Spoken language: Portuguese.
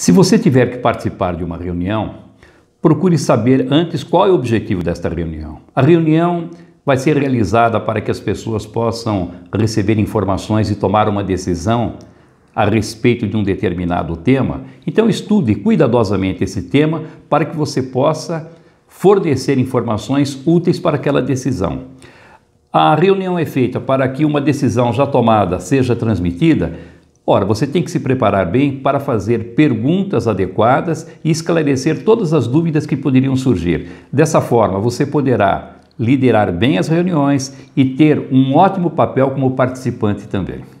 Se você tiver que participar de uma reunião, procure saber antes qual é o objetivo desta reunião. A reunião vai ser realizada para que as pessoas possam receber informações e tomar uma decisão a respeito de um determinado tema. Então, estude cuidadosamente esse tema para que você possa fornecer informações úteis para aquela decisão. A reunião é feita para que uma decisão já tomada seja transmitida Ora, você tem que se preparar bem para fazer perguntas adequadas e esclarecer todas as dúvidas que poderiam surgir. Dessa forma, você poderá liderar bem as reuniões e ter um ótimo papel como participante também.